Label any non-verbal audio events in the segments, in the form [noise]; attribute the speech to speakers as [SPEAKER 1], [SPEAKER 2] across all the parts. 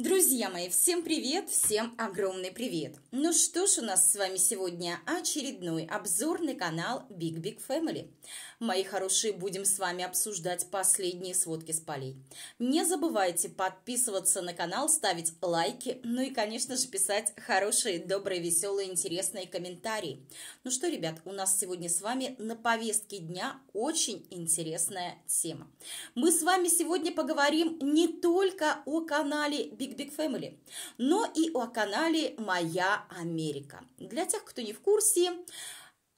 [SPEAKER 1] Друзья мои, всем привет, всем огромный привет! Ну что ж, у нас с вами сегодня очередной обзорный канал Big Big Family. Мои хорошие, будем с вами обсуждать последние сводки с полей. Не забывайте подписываться на канал, ставить лайки, ну и, конечно же, писать хорошие, добрые, веселые, интересные комментарии. Ну что, ребят, у нас сегодня с вами на повестке дня очень интересная тема. Мы с вами сегодня поговорим не только о канале Big Big Big Family, но и о канале «Моя Америка». Для тех, кто не в курсе,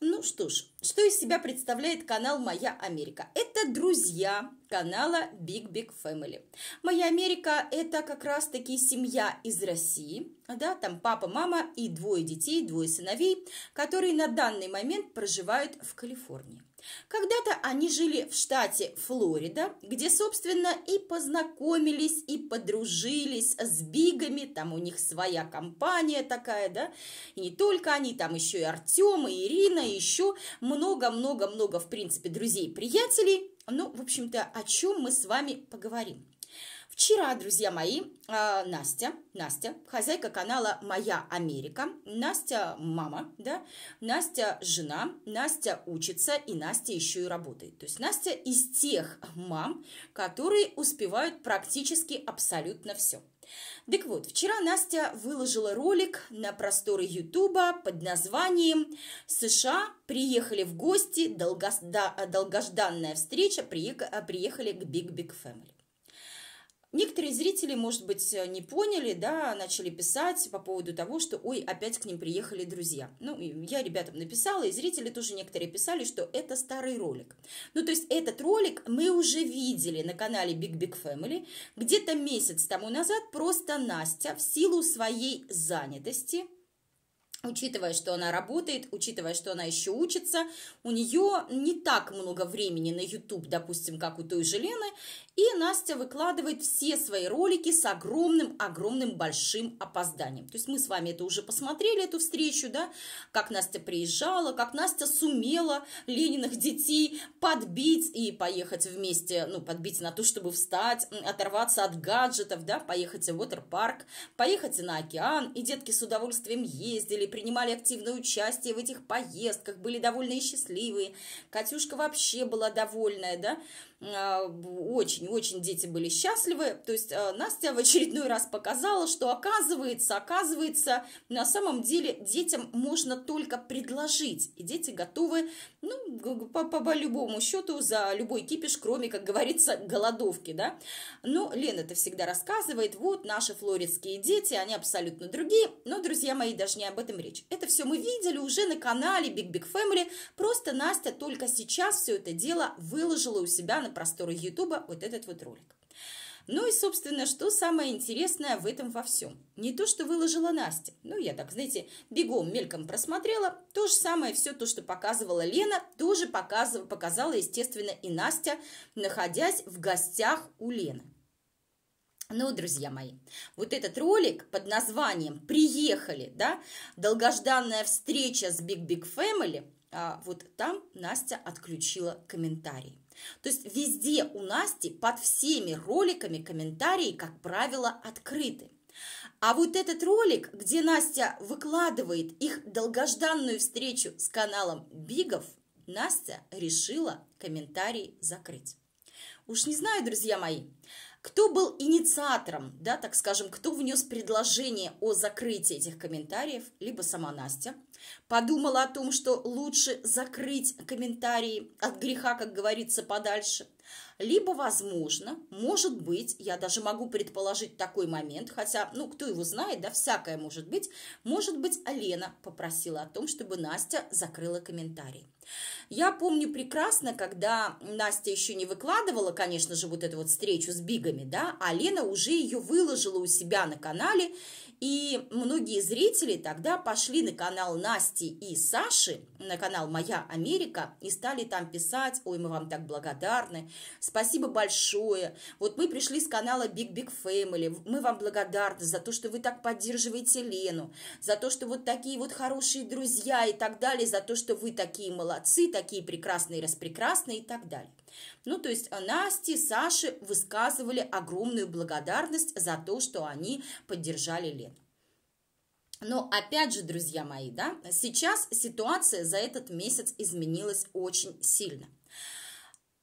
[SPEAKER 1] ну что ж, что из себя представляет канал «Моя Америка»? Это друзья канала Big Big Family. «Моя Америка» – это как раз-таки семья из России, да, там папа, мама и двое детей, двое сыновей, которые на данный момент проживают в Калифорнии. Когда-то они жили в штате Флорида, где, собственно, и познакомились, и подружились с Бигами, там у них своя компания такая, да, и не только они, там еще и Артем, и Ирина, и еще много-много-много, в принципе, друзей-приятелей. Ну, в общем-то, о чем мы с вами поговорим. Вчера, друзья мои, а, Настя, Настя, хозяйка канала «Моя Америка», Настя мама, да, Настя жена, Настя учится и Настя еще и работает. То есть Настя из тех мам, которые успевают практически абсолютно все. Так вот, вчера Настя выложила ролик на просторы Ютуба под названием «США приехали в гости, долго... долгожданная встреча, приехали к Big Big Family». Некоторые зрители, может быть, э, не поняли, да, начали писать по поводу того, что, ой, опять к ним приехали друзья. Ну, я ребятам написала, и зрители тоже некоторые писали, что это старый ролик. Ну, то есть этот ролик мы уже видели на канале Big Big Family где-то месяц тому назад. Просто Настя в силу своей занятости – учитывая, что она работает, учитывая, что она еще учится, у нее не так много времени на YouTube, допустим, как у той же Лены, и Настя выкладывает все свои ролики с огромным-огромным большим опозданием. То есть мы с вами это уже посмотрели, эту встречу, да, как Настя приезжала, как Настя сумела Лениных детей подбить и поехать вместе, ну, подбить на то, чтобы встать, оторваться от гаджетов, да, поехать в waterpark, поехать на океан, и детки с удовольствием ездили, принимали активное участие в этих поездках, были довольные и счастливые. Катюшка вообще была довольная, да, очень-очень а, дети были счастливы. То есть а, Настя в очередной раз показала, что оказывается, оказывается, на самом деле детям можно только предложить, и дети готовы, ну, по, по, по любому счету, за любой кипиш, кроме, как говорится, голодовки, да. Но ну, Лена это всегда рассказывает, вот наши флоридские дети, они абсолютно другие, но, друзья мои, даже не об этом чем речь. Это все мы видели уже на канале Big Big Family, просто Настя только сейчас все это дело выложила у себя на просторы Ютуба вот этот вот ролик. Ну и, собственно, что самое интересное в этом во всем? Не то, что выложила Настя. Ну, я так, знаете, бегом, мельком просмотрела. То же самое, все то, что показывала Лена, тоже показывала, показала, естественно, и Настя, находясь в гостях у Лены. Ну, друзья мои, вот этот ролик под названием «Приехали», да, долгожданная встреча с Big Big Family, а, вот там Настя отключила комментарии. То есть везде у Насти под всеми роликами комментарии, как правило, открыты. А вот этот ролик, где Настя выкладывает их долгожданную встречу с каналом Бигов, Настя решила комментарии закрыть. Уж не знаю, друзья мои, кто был инициатором, да, так скажем, кто внес предложение о закрытии этих комментариев, либо сама Настя – Подумала о том, что лучше закрыть комментарии от греха, как говорится, подальше. Либо, возможно, может быть, я даже могу предположить такой момент, хотя, ну, кто его знает, да, всякое может быть, может быть, Алена попросила о том, чтобы Настя закрыла комментарий. Я помню прекрасно, когда Настя еще не выкладывала, конечно же, вот эту вот встречу с Бигами, да, а Лена уже ее выложила у себя на канале, и многие зрители тогда пошли на канал Насти и Саши, на канал «Моя Америка», и стали там писать, ой, мы вам так благодарны, спасибо большое, вот мы пришли с канала Big Big Family, мы вам благодарны за то, что вы так поддерживаете Лену, за то, что вот такие вот хорошие друзья и так далее, за то, что вы такие молодцы, такие прекрасные, распрекрасные и так далее. Ну, то есть Насте, Саше высказывали огромную благодарность за то, что они поддержали Лену. Но опять же, друзья мои, да, сейчас ситуация за этот месяц изменилась очень сильно.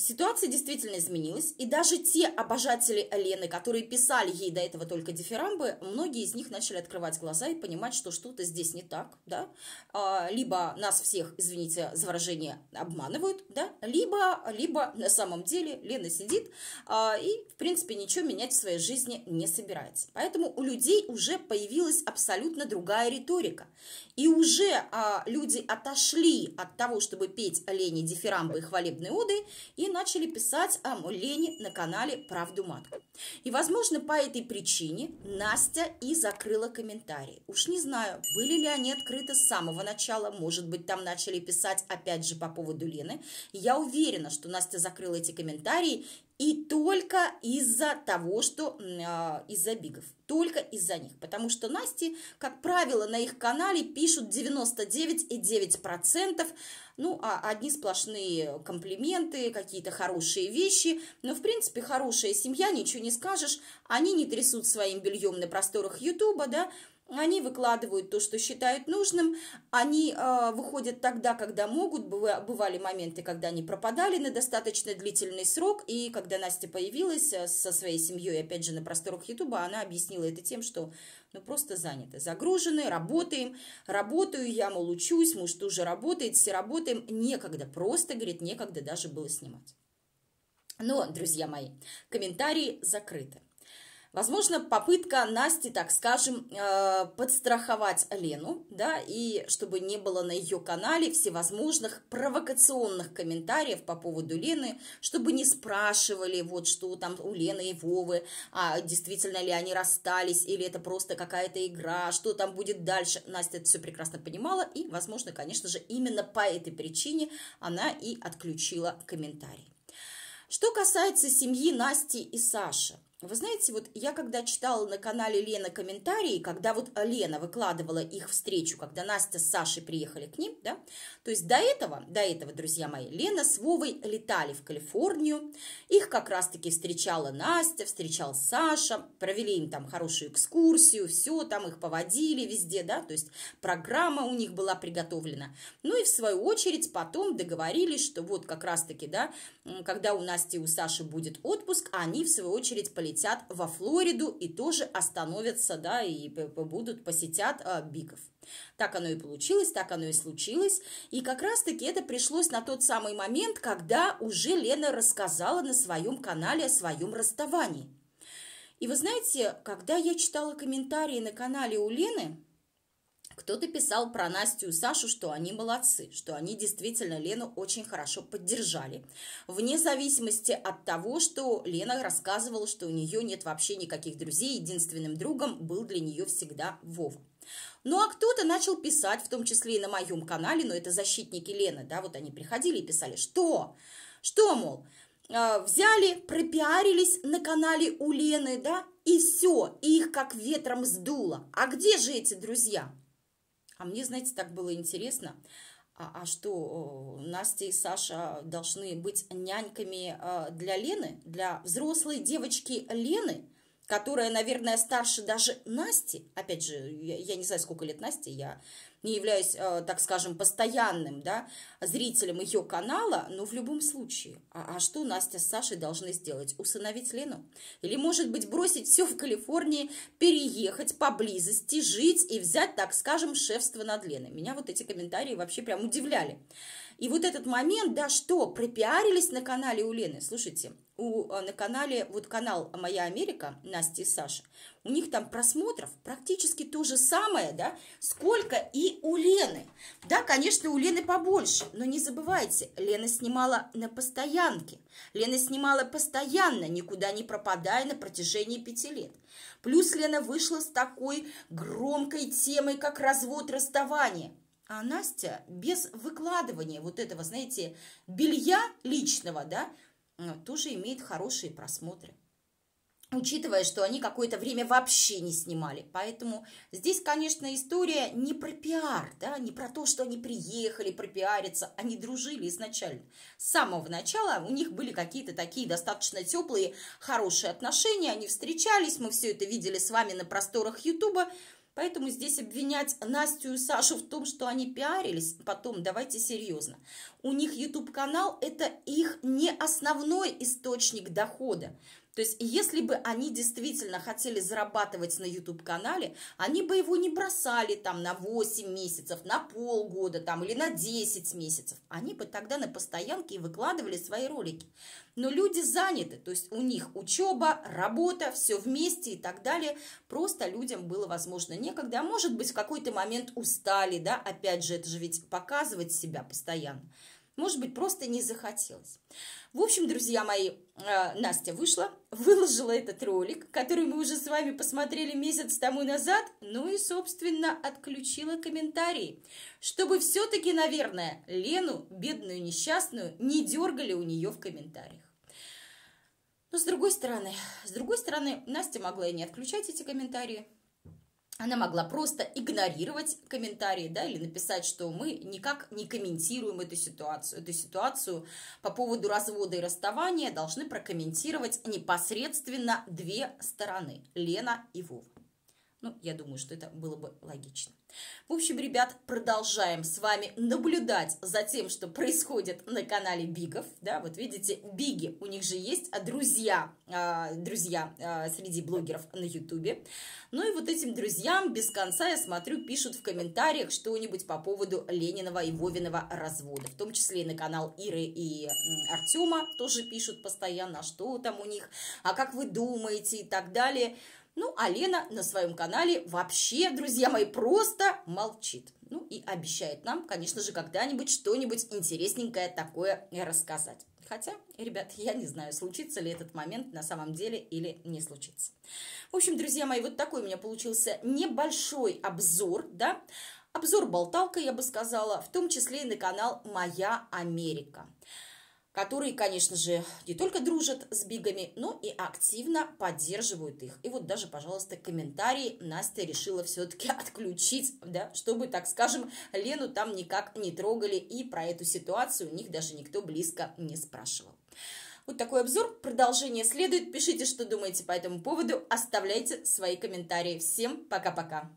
[SPEAKER 1] Ситуация действительно изменилась, и даже те обожатели Лены, которые писали ей до этого только дифирамбы, многие из них начали открывать глаза и понимать, что что-то здесь не так, да, а, либо нас всех, извините за выражение, обманывают, да, либо, либо на самом деле Лена сидит а, и, в принципе, ничего менять в своей жизни не собирается. Поэтому у людей уже появилась абсолютно другая риторика, и уже а, люди отошли от того, чтобы петь Лене дифирамбы и хвалебные оды, и начали писать о Лене на канале «Правду матку». И, возможно, по этой причине Настя и закрыла комментарии. Уж не знаю, были ли они открыты с самого начала, может быть, там начали писать опять же по поводу Лены. Я уверена, что Настя закрыла эти комментарии и только из-за того, что э, из-за бигов, только из-за них. Потому что Насти, как правило, на их канале пишут 99,9%, ну, а одни сплошные комплименты, какие-то хорошие вещи. Но, в принципе, хорошая семья, ничего не скажешь, они не трясут своим бельем на просторах Ютуба, да, они выкладывают то, что считают нужным, они э, выходят тогда, когда могут, бывали моменты, когда они пропадали на достаточно длительный срок, и когда Настя появилась э, со своей семьей, опять же, на просторах Ютуба, она объяснила это тем, что ну просто заняты, загружены, работаем, работаю я, мол, учусь, муж тоже работает, все работаем, некогда, просто, говорит, некогда даже было снимать. Но, друзья мои, комментарии закрыты. Возможно, попытка Насти, так скажем, э, подстраховать Лену, да, и чтобы не было на ее канале всевозможных провокационных комментариев по поводу Лены, чтобы не спрашивали, вот что там у Лены и Вовы, а действительно ли они расстались, или это просто какая-то игра, что там будет дальше. Настя это все прекрасно понимала, и, возможно, конечно же, именно по этой причине она и отключила комментарий. Что касается семьи Насти и Саши – вы знаете, вот я когда читала на канале Лена комментарии, когда вот Лена выкладывала их встречу, когда Настя с Сашей приехали к ним, да, то есть до этого, до этого, друзья мои, Лена с Вовой летали в Калифорнию, их как раз-таки встречала Настя, встречал Саша, провели им там хорошую экскурсию, все, там их поводили везде, да, то есть программа у них была приготовлена. Ну и в свою очередь потом договорились, что вот как раз-таки, да, когда у Насти и у Саши будет отпуск, они в свою очередь полетели полетят во Флориду и тоже остановятся, да, и будут, посетят а, биков. Так оно и получилось, так оно и случилось. И как раз-таки это пришлось на тот самый момент, когда уже Лена рассказала на своем канале о своем расставании. И вы знаете, когда я читала комментарии на канале у Лены, кто-то писал про Настю и Сашу, что они молодцы, что они действительно Лену очень хорошо поддержали. Вне зависимости от того, что Лена рассказывала, что у нее нет вообще никаких друзей, единственным другом был для нее всегда Вова. Ну а кто-то начал писать, в том числе и на моем канале, но это защитники Лены, да, вот они приходили и писали, что, что, мол, э, взяли, пропиарились на канале у Лены, да, и все, их как ветром сдуло. А где же эти друзья? А мне, знаете, так было интересно. А, а что, э, Настя и Саша должны быть няньками э, для Лены, для взрослой девочки Лены, которая, наверное, старше даже Насти. Опять же, я, я не знаю, сколько лет Насте, я не являюсь, э, так скажем, постоянным да, зрителем ее канала, но в любом случае, а, а что Настя с Сашей должны сделать? Усыновить Лену? Или, может быть, бросить все в Калифорнии, переехать поблизости, жить и взять, так скажем, шефство над Леной? Меня вот эти комментарии вообще прям удивляли. И вот этот момент, да, что пропиарились на канале у Лены, слушайте, у, э, на канале, вот канал «Моя Америка», Настя и Саша, у них там просмотров практически то же самое, да, сколько и у Лены. Да, конечно, у Лены побольше, но не забывайте, Лена снимала на постоянке. Лена снимала постоянно, никуда не пропадая на протяжении пяти лет. Плюс Лена вышла с такой громкой темой, как развод, расставание. А Настя без выкладывания вот этого, знаете, белья личного, да, тоже имеет хорошие просмотры учитывая, что они какое-то время вообще не снимали. Поэтому здесь, конечно, история не про пиар, да, не про то, что они приехали пропиариться, они дружили изначально. С самого начала у них были какие-то такие достаточно теплые, хорошие отношения, они встречались, мы все это видели с вами на просторах Ютуба, Поэтому здесь обвинять Настю и Сашу в том, что они пиарились, потом давайте серьезно. У них YouTube-канал – это их не основной источник дохода. То есть, если бы они действительно хотели зарабатывать на YouTube-канале, они бы его не бросали там на 8 месяцев, на полгода там или на 10 месяцев. Они бы тогда на постоянке и выкладывали свои ролики. Но люди заняты, то есть у них учеба, работа, все вместе и так далее. Просто людям было, возможно, некогда. А может быть, в какой-то момент устали, да, опять же, это же ведь показывать себя постоянно. Может быть, просто не захотелось. В общем, друзья мои, э, Настя вышла, [laughs] выложила этот ролик, который мы уже с вами посмотрели месяц тому назад, ну и, собственно, отключила комментарии, чтобы все-таки, наверное, Лену, бедную несчастную, не дергали у нее в комментариях. Но с другой стороны, с другой стороны, Настя могла и не отключать эти комментарии, она могла просто игнорировать комментарии, да, или написать, что мы никак не комментируем эту ситуацию. Эту ситуацию по поводу развода и расставания должны прокомментировать непосредственно две стороны, Лена и Вова. Ну, я думаю, что это было бы логично. В общем, ребят, продолжаем с вами наблюдать за тем, что происходит на канале Бигов. Да, вот видите, Биги, у них же есть а друзья, а, друзья а, среди блогеров на Ютубе. Ну и вот этим друзьям без конца, я смотрю, пишут в комментариях что-нибудь по поводу Лениного и Вовиного развода. В том числе и на канал Иры и Артема тоже пишут постоянно, что там у них, а как вы думаете и так далее. Ну, а Лена на своем канале вообще, друзья мои, просто молчит. Ну, и обещает нам, конечно же, когда-нибудь что-нибудь интересненькое такое рассказать. Хотя, ребят, я не знаю, случится ли этот момент на самом деле или не случится. В общем, друзья мои, вот такой у меня получился небольшой обзор, да, обзор болталка, я бы сказала, в том числе и на канал «Моя Америка» которые, конечно же, не только дружат с бигами, но и активно поддерживают их. И вот даже, пожалуйста, комментарии Настя решила все-таки [laughs] отключить, да, чтобы, так скажем, Лену там никак не трогали, и про эту ситуацию у них даже никто близко не спрашивал. Вот такой обзор. Продолжение следует. Пишите, что думаете по этому поводу. Оставляйте свои комментарии. Всем пока-пока.